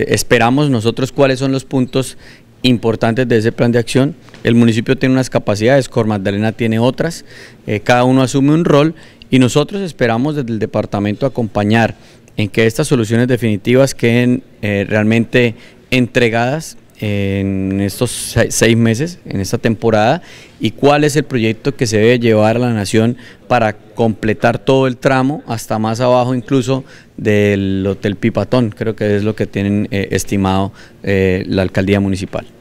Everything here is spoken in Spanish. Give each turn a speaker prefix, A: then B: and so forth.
A: Esperamos nosotros cuáles son los puntos importantes de ese plan de acción. El municipio tiene unas capacidades, Cor Magdalena tiene otras, eh, cada uno asume un rol y nosotros esperamos desde el departamento acompañar en que estas soluciones definitivas queden eh, realmente entregadas en estos seis meses, en esta temporada, y cuál es el proyecto que se debe llevar a la nación para completar todo el tramo hasta más abajo incluso del Hotel Pipatón, creo que es lo que tienen eh, estimado eh, la alcaldía municipal.